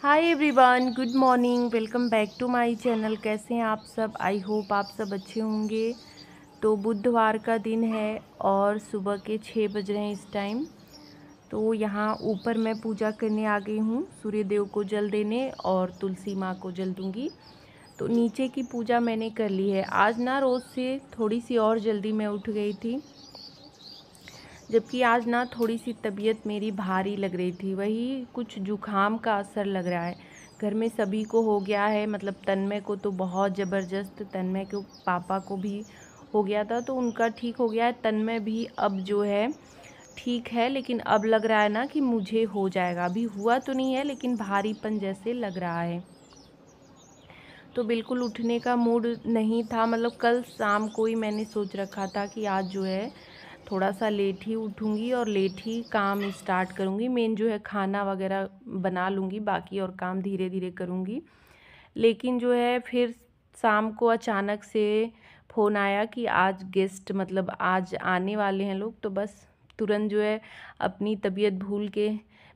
hi everyone good morning welcome back to my channel कैसे हैं आप सब आई होप आप सब अच्छे होंगे तो बुधवार का दिन है और सुबह के छः बज रहे हैं इस टाइम तो यहाँ ऊपर मैं पूजा करने आ गई हूँ सूर्यदेव को जल देने और तुलसी माँ को जल दूँगी तो नीचे की पूजा मैंने कर ली है आज ना रोज़ से थोड़ी सी और जल्दी मैं उठ गई थी जबकि आज ना थोड़ी सी तबीयत मेरी भारी लग रही थी वही कुछ जुखाम का असर लग रहा है घर में सभी को हो गया है मतलब तन्मय को तो बहुत ज़बरदस्त तन्मय के पापा को भी हो गया था तो उनका ठीक हो गया है तन्मय भी अब जो है ठीक है लेकिन अब लग रहा है ना कि मुझे हो जाएगा अभी हुआ तो नहीं है लेकिन भारीपन जैसे लग रहा है तो बिल्कुल उठने का मूड नहीं था मतलब कल शाम को ही मैंने सोच रखा था कि आज जो है थोड़ा सा लेट ही उठूँगी और लेट ही काम स्टार्ट करूँगी मेन जो है खाना वगैरह बना लूँगी बाकी और काम धीरे धीरे करूँगी लेकिन जो है फिर शाम को अचानक से फ़ोन आया कि आज गेस्ट मतलब आज आने वाले हैं लोग तो बस तुरंत जो है अपनी तबीयत भूल के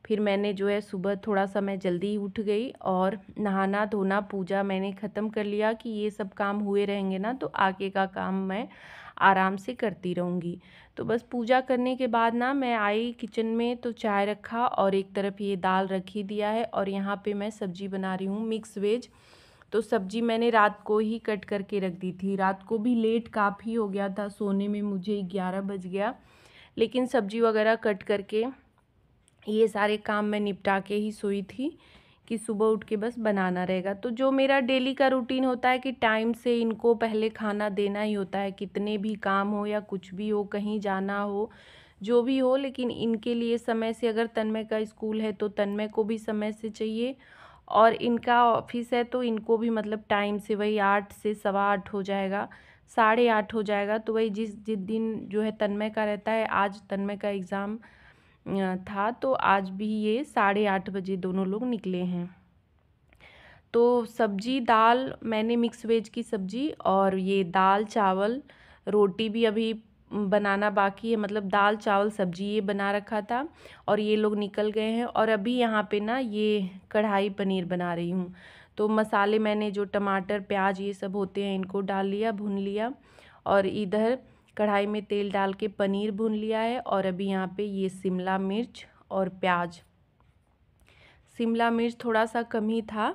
फिर मैंने जो है सुबह थोड़ा सा मैं जल्दी उठ गई और नहाना धोना पूजा मैंने ख़त्म कर लिया कि ये सब काम हुए रहेंगे ना तो आगे का काम मैं आराम से करती रहूँगी तो बस पूजा करने के बाद ना मैं आई किचन में तो चाय रखा और एक तरफ ये दाल रखी दिया है और यहाँ पे मैं सब्जी बना रही हूँ मिक्स वेज तो सब्जी मैंने रात को ही कट करके रख दी थी रात को भी लेट काफ़ी हो गया था सोने में मुझे ग्यारह बज गया लेकिन सब्जी वगैरह कट करके ये सारे काम मैं निपटा के ही सोई थी कि सुबह उठ के बस बनाना रहेगा तो जो मेरा डेली का रूटीन होता है कि टाइम से इनको पहले खाना देना ही होता है कितने भी काम हो या कुछ भी हो कहीं जाना हो जो भी हो लेकिन इनके लिए समय से अगर तन्मय का स्कूल है तो तन्मय को भी समय से चाहिए और इनका ऑफिस है तो इनको भी मतलब टाइम से वही आठ से सवा आठ हो जाएगा साढ़े आठ हो जाएगा तो वही जिस जिस दिन जो है तन्मय का रहता है आज तन्मय का एग्ज़ाम था तो आज भी ये साढ़े आठ बजे दोनों लोग निकले हैं तो सब्जी दाल मैंने मिक्स वेज की सब्जी और ये दाल चावल रोटी भी अभी बनाना बाकी है मतलब दाल चावल सब्जी ये बना रखा था और ये लोग निकल गए हैं और अभी यहाँ पे ना ये कढ़ाई पनीर बना रही हूँ तो मसाले मैंने जो टमाटर प्याज ये सब होते हैं इनको डाल लिया भून लिया और इधर कढ़ाई में तेल डाल के पनीर भून लिया है और अभी यहाँ पे ये शिमला मिर्च और प्याज शिमला मिर्च थोड़ा सा कम ही था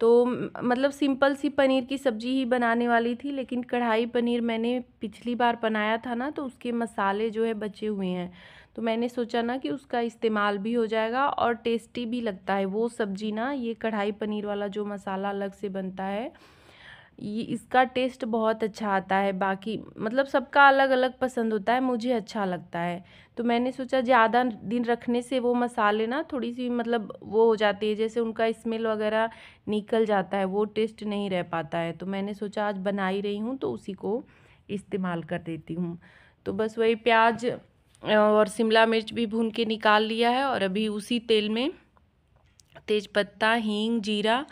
तो मतलब सिंपल सी पनीर की सब्ज़ी ही बनाने वाली थी लेकिन कढ़ाई पनीर मैंने पिछली बार बनाया था ना तो उसके मसाले जो है बचे हुए हैं तो मैंने सोचा ना कि उसका इस्तेमाल भी हो जाएगा और टेस्टी भी लगता है वो सब्ज़ी ना ये कढ़ाई पनीर वाला जो मसाला अलग से बनता है ये इसका टेस्ट बहुत अच्छा आता है बाकी मतलब सबका अलग अलग पसंद होता है मुझे अच्छा लगता है तो मैंने सोचा ज़्यादा दिन रखने से वो मसाले ना थोड़ी सी मतलब वो हो जाती है जैसे उनका स्मेल वगैरह निकल जाता है वो टेस्ट नहीं रह पाता है तो मैंने सोचा आज बना ही रही हूँ तो उसी को इस्तेमाल कर देती हूँ तो बस वही प्याज और शिमला मिर्च भी भून के निकाल लिया है और अभी उसी तेल में तेज़पत्ता हींग जीरा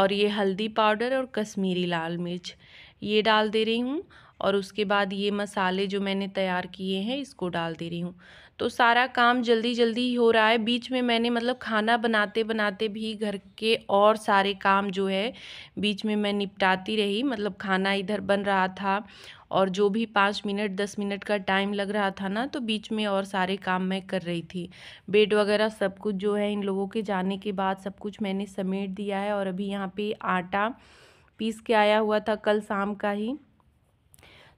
और ये हल्दी पाउडर और कश्मीरी लाल मिर्च ये डाल दे रही हूँ और उसके बाद ये मसाले जो मैंने तैयार किए हैं इसको डाल दे रही हूँ तो सारा काम जल्दी जल्दी हो रहा है बीच में मैंने मतलब खाना बनाते बनाते भी घर के और सारे काम जो है बीच में मैं निपटाती रही मतलब खाना इधर बन रहा था और जो भी पाँच मिनट दस मिनट का टाइम लग रहा था ना तो बीच में और सारे काम मैं कर रही थी बेड वगैरह सब कुछ जो है इन लोगों के जाने के बाद सब कुछ मैंने समेट दिया है और अभी यहाँ पे आटा पीस के आया हुआ था कल शाम का ही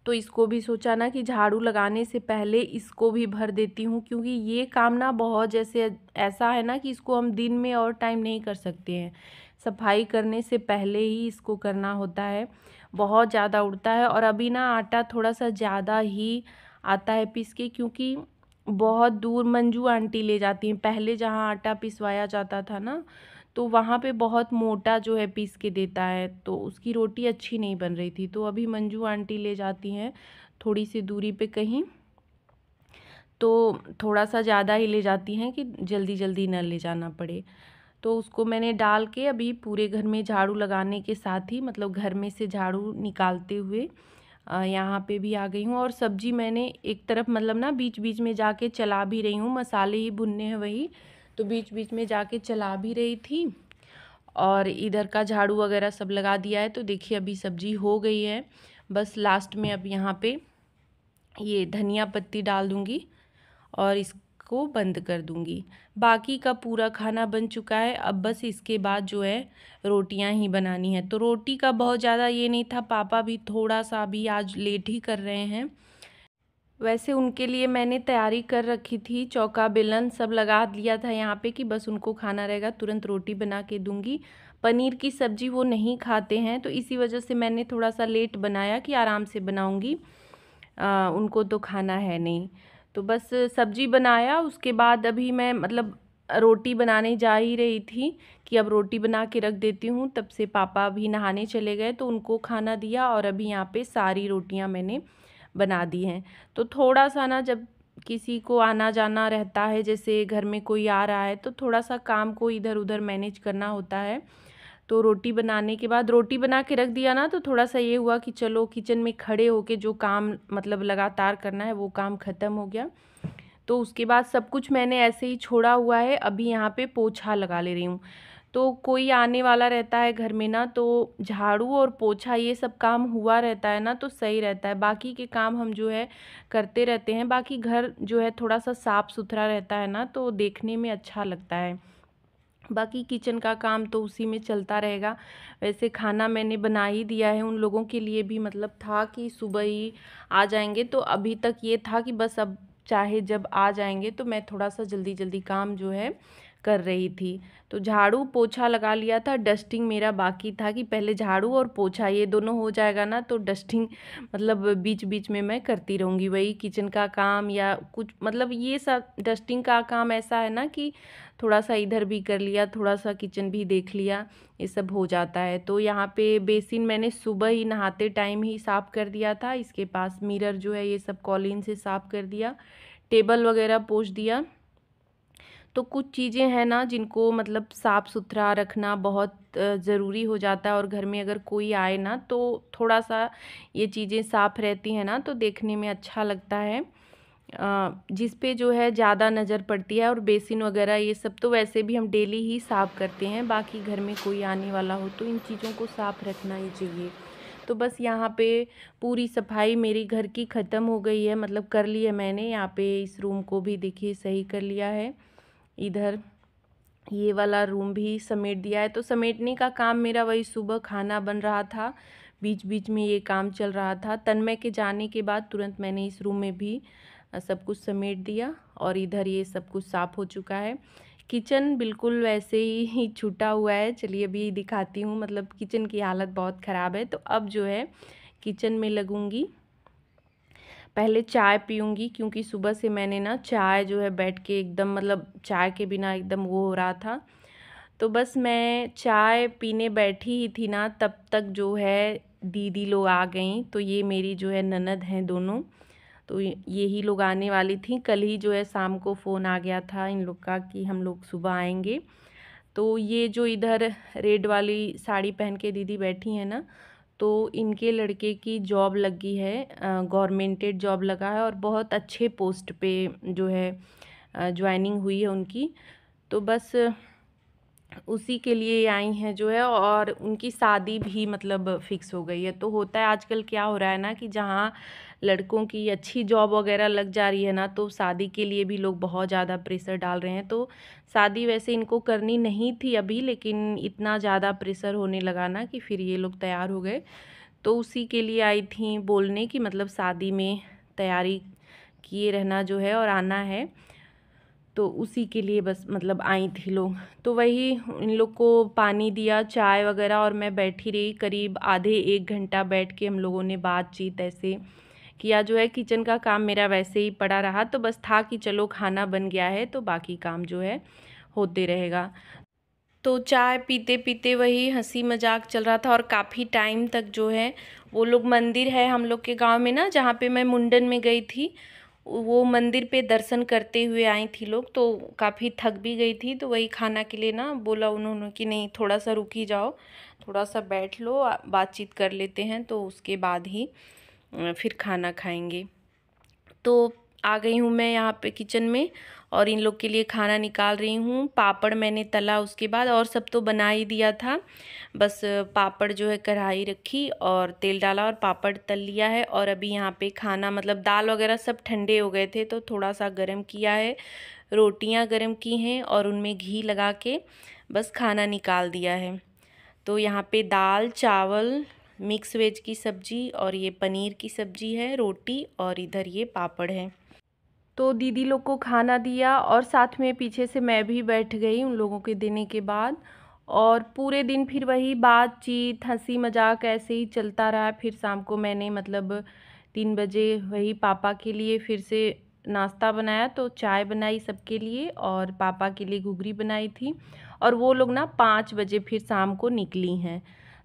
तो इसको भी सोचा ना कि झाड़ू लगाने से पहले इसको भी भर देती हूँ क्योंकि ये काम ना बहुत जैसे ऐसा है ना कि इसको हम दिन में और टाइम नहीं कर सकते हैं सफाई करने से पहले ही इसको करना होता है बहुत ज़्यादा उड़ता है और अभी ना आटा थोड़ा सा ज़्यादा ही आता है पीस के क्योंकि बहुत दूर मंजू आंटी ले जाती हैं पहले जहाँ आटा पिसवाया जाता था ना तो वहाँ पे बहुत मोटा जो है पीस के देता है तो उसकी रोटी अच्छी नहीं बन रही थी तो अभी मंजू आंटी ले जाती हैं थोड़ी सी दूरी पे कहीं तो थोड़ा सा ज़्यादा ही ले जाती हैं कि जल्दी जल्दी ना ले जाना पड़े तो उसको मैंने डाल के अभी पूरे घर में झाड़ू लगाने के साथ ही मतलब घर में से झाड़ू निकालते हुए यहाँ पे भी आ गई हूँ और सब्जी मैंने एक तरफ मतलब ना बीच बीच में जाके चला भी रही हूँ मसाले ही भुनने हैं वही तो बीच बीच में जाके चला भी रही थी और इधर का झाड़ू वगैरह सब लगा दिया है तो देखिए अभी सब्जी हो गई है बस लास्ट में अब यहाँ पे ये धनिया पत्ती डाल दूँगी और इसको बंद कर दूँगी बाकी का पूरा खाना बन चुका है अब बस इसके बाद जो है रोटियाँ ही बनानी है तो रोटी का बहुत ज़्यादा ये नहीं था पापा भी थोड़ा सा भी आज लेट ही कर रहे हैं वैसे उनके लिए मैंने तैयारी कर रखी थी चौका बेलन सब लगा लिया था यहाँ पे कि बस उनको खाना रहेगा तुरंत रोटी बना के दूँगी पनीर की सब्ज़ी वो नहीं खाते हैं तो इसी वजह से मैंने थोड़ा सा लेट बनाया कि आराम से बनाऊँगी उनको तो खाना है नहीं तो बस सब्ज़ी बनाया उसके बाद अभी मैं मतलब रोटी बनाने जा ही रही थी कि अब रोटी बना के रख देती हूँ तब से पापा अभी नहाने चले गए तो उनको खाना दिया और अभी यहाँ पर सारी रोटियाँ मैंने बना दी हैं तो थोड़ा सा ना जब किसी को आना जाना रहता है जैसे घर में कोई आ रहा है तो थोड़ा सा काम को इधर उधर मैनेज करना होता है तो रोटी बनाने के बाद रोटी बना के रख दिया ना तो थोड़ा सा ये हुआ कि चलो किचन में खड़े होके जो काम मतलब लगातार करना है वो काम ख़त्म हो गया तो उसके बाद सब कुछ मैंने ऐसे ही छोड़ा हुआ है अभी यहाँ पे पोछा लगा ले रही हूँ तो कोई आने वाला रहता है घर में ना तो झाड़ू और पोछा ये सब काम हुआ रहता है ना तो सही रहता है बाकी के काम हम जो है करते रहते हैं बाकी घर जो है थोड़ा सा साफ़ सुथरा रहता है ना तो देखने में अच्छा लगता है बाकी किचन का काम तो उसी में चलता रहेगा वैसे खाना मैंने बना ही दिया है उन लोगों के लिए भी मतलब था कि सुबह ही आ जाएंगे तो अभी तक ये था कि बस अब चाहे जब आ जाएंगे तो मैं थोड़ा सा जल्दी जल्दी काम जो है कर रही थी तो झाड़ू पोछा लगा लिया था डस्टिंग मेरा बाकी था कि पहले झाड़ू और पोछा ये दोनों हो जाएगा ना तो डस्टिंग मतलब बीच बीच में मैं करती रहूँगी वही किचन का काम या कुछ मतलब ये सब डस्टिंग का काम ऐसा है ना कि थोड़ा सा इधर भी कर लिया थोड़ा सा किचन भी देख लिया ये सब हो जाता है तो यहाँ पे बेसिन मैंने सुबह ही नहाते टाइम ही साफ़ कर दिया था इसके पास मिरर जो है ये सब कॉलिन से साफ़ कर दिया टेबल वगैरह पोछ दिया तो कुछ चीज़ें हैं ना जिनको मतलब साफ़ सुथरा रखना बहुत ज़रूरी हो जाता है और घर में अगर कोई आए ना तो थोड़ा सा ये चीज़ें साफ़ रहती हैं ना तो देखने में अच्छा लगता है जिस पे जो है ज़्यादा नज़र पड़ती है और बेसिन वगैरह ये सब तो वैसे भी हम डेली ही साफ़ करते हैं बाकी घर में कोई आने वाला हो तो इन चीज़ों को साफ़ रखना ही चाहिए तो बस यहाँ पे पूरी सफाई मेरी घर की ख़त्म हो गई है मतलब कर ली है मैंने यहाँ पे इस रूम को भी देखिए सही कर लिया है इधर ये वाला रूम भी समेट दिया है तो समेटने का काम मेरा वही सुबह खाना बन रहा था बीच बीच में ये काम चल रहा था तन्मय के जाने के बाद तुरंत मैंने इस रूम में भी सब कुछ समेट दिया और इधर ये सब कुछ साफ़ हो चुका है किचन बिल्कुल वैसे ही छूटा हुआ है चलिए अभी दिखाती हूँ मतलब किचन की हालत बहुत ख़राब है तो अब जो है किचन में लगूँगी पहले चाय पीऊँगी क्योंकि सुबह से मैंने ना चाय जो है बैठ के एकदम मतलब चाय के बिना एकदम वो हो रहा था तो बस मैं चाय पीने बैठी ही थी ना तब तक जो है दीदी लोग आ गई तो ये मेरी जो है ननद हैं दोनों तो यही लोग आने वाली थी कल ही जो है शाम को फ़ोन आ गया था इन लोग का कि हम लोग सुबह आएंगे तो ये जो इधर रेड वाली साड़ी पहन के दीदी बैठी है ना तो इनके लड़के की जॉब लगी है गवर्नमेंटेड जॉब लगा है और बहुत अच्छे पोस्ट पे जो है ज्वाइनिंग हुई है उनकी तो बस उसी के लिए आई हैं जो है और उनकी शादी भी मतलब फ़िक्स हो गई है तो होता है आजकल क्या हो रहा है ना कि जहाँ लड़कों की अच्छी जॉब वगैरह लग जा रही है ना तो शादी के लिए भी लोग बहुत ज़्यादा प्रेशर डाल रहे हैं तो शादी वैसे इनको करनी नहीं थी अभी लेकिन इतना ज़्यादा प्रेशर होने लगा ना कि फिर ये लोग तैयार हो गए तो उसी के लिए आई थी बोलने कि मतलब शादी में तैयारी किए रहना जो है और आना है तो उसी के लिए बस मतलब आई थी लोग तो वही इन लोग को पानी दिया चाय वगैरह और मैं बैठी रही करीब आधे एक घंटा बैठ के हम लोगों ने बातचीत ऐसे किया जो है किचन का काम मेरा वैसे ही पड़ा रहा तो बस था कि चलो खाना बन गया है तो बाकी काम जो है होते रहेगा तो चाय पीते पीते वही हंसी मजाक चल रहा था और काफ़ी टाइम तक जो है वो लोग मंदिर है हम लोग के गांव में ना जहाँ पे मैं मुंडन में गई थी वो मंदिर पे दर्शन करते हुए आई थी लोग तो काफ़ी थक भी गई थी तो वही खाना के लिए ना बोला उन्होंने कि नहीं थोड़ा सा रुक ही जाओ थोड़ा सा बैठ लो बातचीत कर लेते हैं तो उसके बाद ही फिर खाना खाएंगे तो आ गई हूँ मैं यहाँ पे किचन में और इन लोग के लिए खाना निकाल रही हूँ पापड़ मैंने तला उसके बाद और सब तो बना ही दिया था बस पापड़ जो है कढ़ाई रखी और तेल डाला और पापड़ तल लिया है और अभी यहाँ पे खाना मतलब दाल वगैरह सब ठंडे हो गए थे तो थोड़ा सा गर्म किया है रोटियाँ गर्म की हैं और उनमें घी लगा के बस खाना निकाल दिया है तो यहाँ पर दाल चावल मिक्स वेज की सब्ज़ी और ये पनीर की सब्ज़ी है रोटी और इधर ये पापड़ है तो दीदी लोग को खाना दिया और साथ में पीछे से मैं भी बैठ गई उन लोगों के देने के बाद और पूरे दिन फिर वही बातचीत हंसी मजाक ऐसे ही चलता रहा फिर शाम को मैंने मतलब तीन बजे वही पापा के लिए फिर से नाश्ता बनाया तो चाय बनाई सबके लिए और पापा के लिए घुघरी बनाई थी और वो लोग ना पाँच बजे फिर शाम को निकली हैं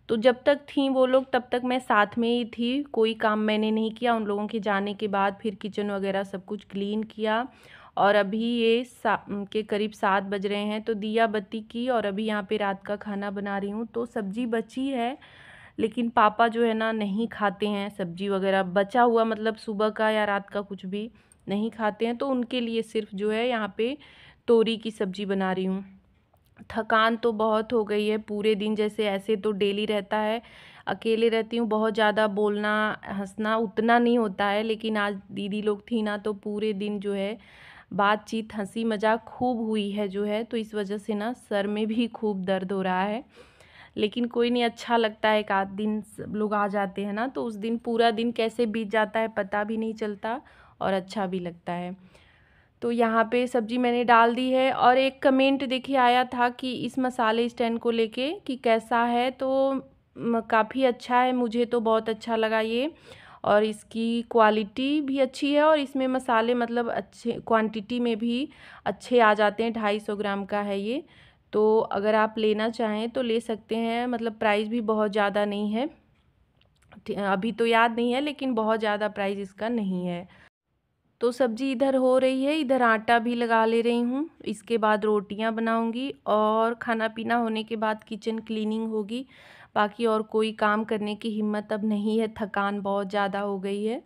तो जब तक थी वो लोग तब तक मैं साथ में ही थी कोई काम मैंने नहीं किया उन लोगों के जाने के बाद फिर किचन वगैरह सब कुछ क्लीन किया और अभी ये के करीब सात बज रहे हैं तो दिया बत्ती की और अभी यहाँ पे रात का खाना बना रही हूँ तो सब्जी बची है लेकिन पापा जो है ना नहीं खाते हैं सब्जी वगैरह बचा हुआ मतलब सुबह का या रात का कुछ भी नहीं खाते हैं तो उनके लिए सिर्फ जो है यहाँ पे तोरी की सब्जी बना रही हूँ थकान तो बहुत हो गई है पूरे दिन जैसे ऐसे तो डेली रहता है अकेले रहती हूँ बहुत ज़्यादा बोलना हंसना उतना नहीं होता है लेकिन आज दीदी लोग थी ना तो पूरे दिन जो है बातचीत हंसी मजाक खूब हुई है जो है तो इस वजह से ना सर में भी खूब दर्द हो रहा है लेकिन कोई नहीं अच्छा लगता है एक आध दिन लोग आ जाते हैं ना तो उस दिन पूरा दिन कैसे बीत जाता है पता भी नहीं चलता और अच्छा भी लगता है तो यहाँ पे सब्जी मैंने डाल दी है और एक कमेंट देखिए आया था कि इस मसाले स्टैंड को लेके कि कैसा है तो काफ़ी अच्छा है मुझे तो बहुत अच्छा लगा ये और इसकी क्वालिटी भी अच्छी है और इसमें मसाले मतलब अच्छे क्वांटिटी में भी अच्छे आ जाते हैं ढाई सौ ग्राम का है ये तो अगर आप लेना चाहें तो ले सकते हैं मतलब प्राइस भी बहुत ज़्यादा नहीं है अभी तो याद नहीं है लेकिन बहुत ज़्यादा प्राइस इसका नहीं है तो सब्ज़ी इधर हो रही है इधर आटा भी लगा ले रही हूँ इसके बाद रोटियाँ बनाऊँगी और खाना पीना होने के बाद किचन क्लीनिंग होगी बाकी और कोई काम करने की हिम्मत अब नहीं है थकान बहुत ज़्यादा हो गई है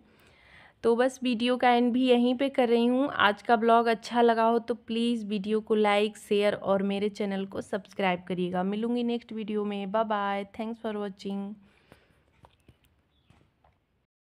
तो बस वीडियो का एंड भी यहीं पे कर रही हूँ आज का ब्लॉग अच्छा लगा हो तो प्लीज़ वीडियो को लाइक शेयर और मेरे चैनल को सब्सक्राइब करिएगा मिलूँगी नेक्स्ट वीडियो में bye bye thanks for watching